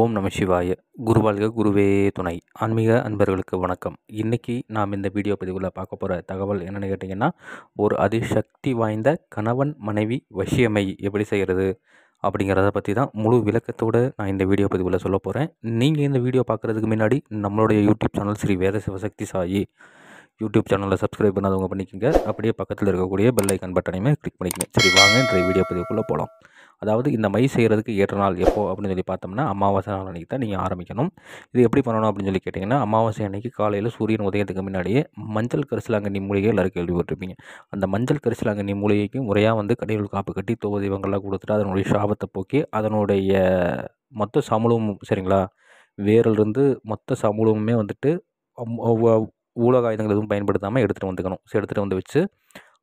ஓம் நம சிவாய குருவாழ்க குருவே துணை ஆன்மீக அன்பர்களுக்கு வணக்கம் இன்றைக்கி நாம் இந்த வீடியோ பதிவில் பார்க்க போகிற தகவல் என்னென்னு கேட்டிங்கன்னா ஒரு அதிசக்தி வாய்ந்த கணவன் மனைவி வசியமை எப்படி செய்கிறது அப்படிங்கிறத பற்றி தான் முழு விளக்கத்தோடு நான் இந்த வீடியோ பதிவில் சொல்ல போகிறேன் நீங்கள் இந்த வீடியோ பார்க்குறதுக்கு முன்னாடி நம்மளுடைய YouTube channel Shri Veda Sivasakthi Sai YouTube சேனலில் சப்ஸ்கிரைப் பண்ணாதவங்க பண்ணிக்கோங்க அப்படியே பக்கத்தில் இருக்கக்கூடிய பெல்லைக்கன் பட்டனையுமே கிளிக் பண்ணிக்கோங்க சரி வாங்க இன்றைய வீடியோ பதிவுக்குள்ளே போகலாம் அதாவது இந்த மை செய்கிறதுக்கு ஏற்ற நாள் எப்போது அப்படின்னு சொல்லி பார்த்தோம்னா அமாவாசை நாள் அன்றைக்கி தான் நீங்கள் ஆரம்பிக்கணும் இது எப்படி பண்ணணும் அப்படின்னு சொல்லி கேட்டிங்கன்னா அமாவாசை அன்னைக்கு காலையில் சூரியன் உதயத்துக்கு முன்னாடியே மஞ்சள் கரிசலாங்கண்ணி மூலிகை எல்லாருக்கும் கேள்விப்பட்டிருப்பீங்க அந்த மஞ்சள் கரிசலாங்கண்ணி மூலிகைக்கு முறையாக வந்து கடையில் காப்பு கட்டி தோ தெய்வங்கள்லாம் கொடுத்துட்டு அதனுடைய சாபத்தை போக்கி அதனுடைய மொத்த சமூலமும் சரிங்களா வேரிலிருந்து மொத்த சமூலமுமே வந்துட்டு ஊலகாயுதங்கள் எதுவும் பயன்படுத்தாமல் எடுத்துகிட்டு வந்துக்கணும் ஸோ எடுத்துகிட்டு வந்து வச்சு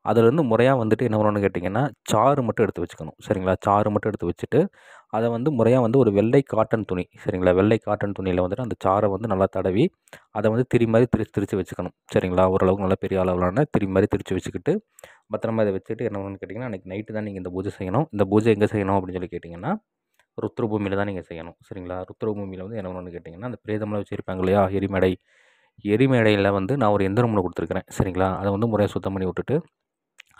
அதுலேருந்து முறையாக வந்துட்டு என்ன பண்ணணும்னு கேட்டிங்கன்னா சாறு மட்டும் எடுத்து வச்சுக்கணும் சரிங்களா சாறு மட்டும் எடுத்து வச்சுட்டு அதை வந்து முறையாக வந்து ஒரு வெள்ளை காட்டன் துணி சரிங்களா வெள்ளை காட்டன் துணியில் வந்துட்டு அந்த சாரை வந்து நல்லா தடவி அதை வந்து திரி மாதிரி திரிச்சு திரிச்சு வச்சுக்கணும் சரிங்களா ஓரளவுக்கு நல்லா பெரிய அளவிலான திரி மாதிரி திரிச்சு வச்சுக்கிட்டு பத்திரமா இதை வச்சுட்டு என்ன பண்ணணும்னு கேட்டிங்கன்னா அன்றைக்கி நைட்டு தான் நீங்கள் இந்த பூஜை செய்யணும் இந்த பூஜை எங்கே செய்யணும் அப்படின்னு சொல்லி கேட்டிங்கன்னா ருத்ரபூமியில் தான் நீங்கள் செய்யணும் சரிங்களா ருத்ரபூமியில் வந்து என்ன பண்ணணும் கேட்டிங்கன்னா அந்த பிரேதமலை வச்சுருப்பாங்க இல்லையா எரிமடை எரிமேடையில் வந்து நான் ஒரு எந்திரம் ஒன்று கொடுத்துருக்குறேன் சரிங்களா அதை வந்து முறையாக சுத்தம் பண்ணி விட்டுட்டு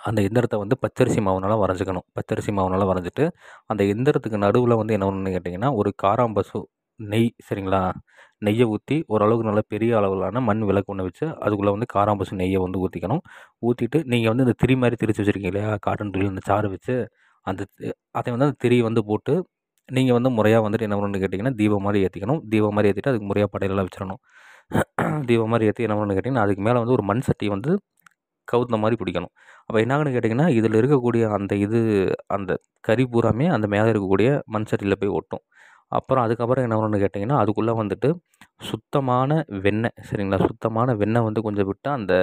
அந்த எந்திரத்தை வந்து பச்சரிசி மாவுனால் வரைஞ்சிக்கணும் பச்சரிசி மாவுனால் வரைஞ்சிட்டு அந்த எந்திரத்துக்கு நடுவில் வந்து என்ன ஒன்று கேட்டிங்கன்னா ஒரு காராம்பசு நெய் சரிங்களா நெய்யை ஊற்றி ஓரளவுக்கு நல்ல பெரிய அளவிலான மண் விளக்கு ஒன்று வச்சு அதுக்குள்ளே வந்து காராம்பசு நெய்யை வந்து ஊற்றிக்கணும் ஊற்றிட்டு நீங்கள் வந்து இந்த திரி மாதிரி திரிச்சு வச்சுருக்கீங்க இல்லையா காட்டன் துணி அந்த சாறு வச்சு அந்த அதை வந்து அந்த திரி வந்து போட்டு நீங்கள் வந்து முறையாக வந்துட்டு என்ன பண்ணணும்னு கேட்டிங்கன்னா தீபம் மாதிரி ஏற்றிக்கணும் தீபம் மாதிரி ஏற்றிட்டு அதுக்கு முறையாக படையெல்லாம் வச்சிடணும் தீபம் மாதிரி ஏற்றி என்ன பண்ணணும்னு கேட்டிங்கன்னா அதுக்கு மேலே வந்து ஒரு மண் சட்டி வந்து கவுந்த மாதிரி பிடிக்கணும் அப்போ என்னாகனு கேட்டிங்கன்னா இதில் இருக்கக்கூடிய அந்த இது அந்த கறி பூராமே அந்த மேலே இருக்கக்கூடிய மண் சட்டியில் போய் ஒட்டும் அப்புறம் அதுக்கப்புறம் என்ன பண்ணணும்னு கேட்டிங்கன்னா அதுக்குள்ளே வந்துட்டு சுத்தமான வெண்ணெய் சரிங்களா சுத்தமான வெண்ணெய் வந்து கொஞ்சம் விட்டு அந்த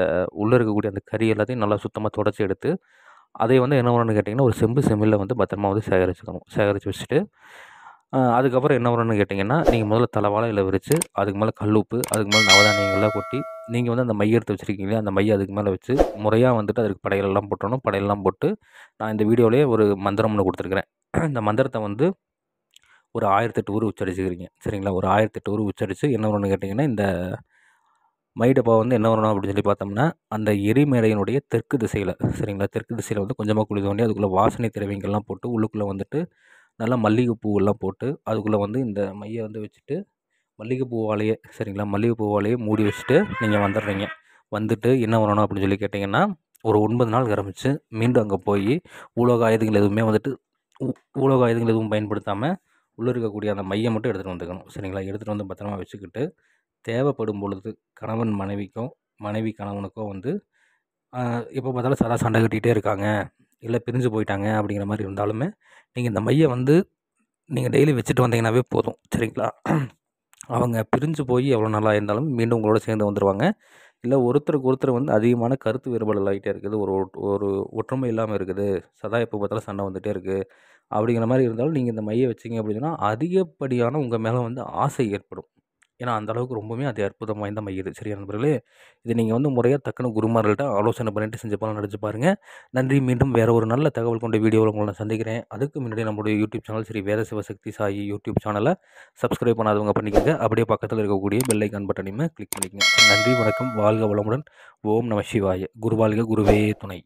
உள்ளே இருக்கக்கூடிய அந்த கறி எல்லாத்தையும் நல்லா சுத்தமாக தொடச்சி எடுத்து அதை வந்து என்ன பண்ணணும்னு கேட்டிங்கன்னா ஒரு செம்பு செம்மில் வந்து பத்திரமா வந்து சேகரிச்சுக்கணும் சேகரித்து வச்சுட்டு அதுக்கப்புறம் என்ன வரும்னு கேட்டிங்கன்னா நீங்கள் முதல்ல தலவாழையில் விரித்து அதுக்கு மேலே கல்லுப்பு அதுக்கு மேலே நவதானியங்கள்லாம் கொட்டி நீங்கள் வந்து அந்த மைய எடுத்து வச்சுருக்கீங்களே அந்த மைய அதுக்கு மேலே வச்சு முறையாக வந்துட்டு அதுக்கு படையலெல்லாம் போட்டணும் படையெல்லாம் போட்டு நான் இந்த வீடியோலேயே ஒரு மந்திரம் ஒன்று கொடுத்துருக்குறேன் இந்த மந்திரத்தை வந்து ஒரு ஆயிரத்தெட்டு ஊர் உச்சரிச்சுக்கிறீங்க சரிங்களா ஒரு ஆயிரத்தெட்டு ஊர் உச்சரித்து என்ன பண்ணணும்னு கேட்டிங்கன்னா இந்த மைடப்பா வந்து என்ன வரணும் அப்படின்னு சொல்லி பார்த்தோம்னா அந்த எரிமேடையினுடைய தெற்கு திசையில் சரிங்களா தெற்கு திசையில் வந்து கொஞ்சமாக குழி தோண்டி அதுக்குள்ளே வாசனை திரவியங்கள்லாம் போட்டு உள்ளுக்குள்ளே வந்துட்டு நல்லா மல்லிகைப்பூவெல்லாம் போட்டு அதுக்குள்ளே வந்து இந்த மையை வந்து வச்சுட்டு மல்லிகைப்பூவாலையே சரிங்களா மல்லிகைப்பூவாலையே மூடி வச்சுட்டு நீங்கள் வந்துடுறீங்க வந்துட்டு என்ன பண்ணணும் அப்படின்னு சொல்லி கேட்டிங்கன்னா ஒரு ஒன்பது நாள் ஆரம்பித்து மீண்டும் அங்கே போய் உலோக ஆயுதங்கள் எதுவுமே வந்துட்டு உலோக ஆயுதங்கள் எதுவும் பயன்படுத்தாமல் உள்ளே இருக்கக்கூடிய அந்த மையை மட்டும் எடுத்துகிட்டு வந்துக்கணும் சரிங்களா எடுத்துகிட்டு வந்து பத்திரமா வச்சுக்கிட்டு தேவைப்படும் பொழுது கணவன் மனைவிக்கும் மனைவி கணவனுக்கும் வந்து எப்போ பார்த்தாலும் சதா சண்டை கட்டிகிட்டே இருக்காங்க இல்லை பிரிஞ்சு போயிட்டாங்க அப்படிங்கிற மாதிரி இருந்தாலுமே நீங்கள் இந்த மையை வந்து நீங்கள் டெய்லி வச்சுட்டு வந்தீங்கன்னாவே போதும் சரிங்களா அவங்க பிரிஞ்சு போய் எவ்வளோ நாளாக இருந்தாலும் மீண்டும் உங்களோட சேர்ந்து வந்துடுவாங்க இல்லை ஒருத்தருக்கு ஒருத்தர் வந்து அதிகமான கருத்து வேறுபாடு ஆகிட்டே இருக்குது ஒரு ஒரு ஒற்றுமை இல்லாமல் இருக்குது சதா எப்போ பார்த்தாலும் சண்டை வந்துகிட்டே இருக்குது அப்படிங்கிற மாதிரி இருந்தாலும் நீங்கள் இந்த மையை வச்சிங்க அப்படின்னா அதிகப்படியான உங்கள் மேலே வந்து ஆசை ஏற்படும் ஏன்னா அந்தளவுக்கு ரொம்பவுமே அது அற்புதம் வாய்ந்த மையது சரியா நண்பர்களே இது நீங்கள் வந்து முறையாக தக்கன குருமார்கள்ட்ட ஆலோசனை பண்ணிட்டு செஞ்ச பலன் நடிச்சு பாருங்கள் நன்றி மீண்டும் வேறு ஒரு நல்ல தகவல் கொண்ட வீடியோவில் உங்களை நான் சந்திக்கிறேன் அதுக்கு முன்னாடி நம்மளுடைய YouTube channel Shri Veda Sivasakthi Sai YouTube சேனலை சப்ஸ்கிரைப் பண்ணாதவங்க பண்ணிக்கோங்க அப்படியே பக்கத்தில் இருக்கக்கூடிய பெல்லைக்கான் பட்டனையுமே கிளிக் பண்ணிக்கோங்க நன்றி வணக்கம் வாழ்க வளமுடன் ஓம் நம சிவாய குருவாழ்க குருவே துணை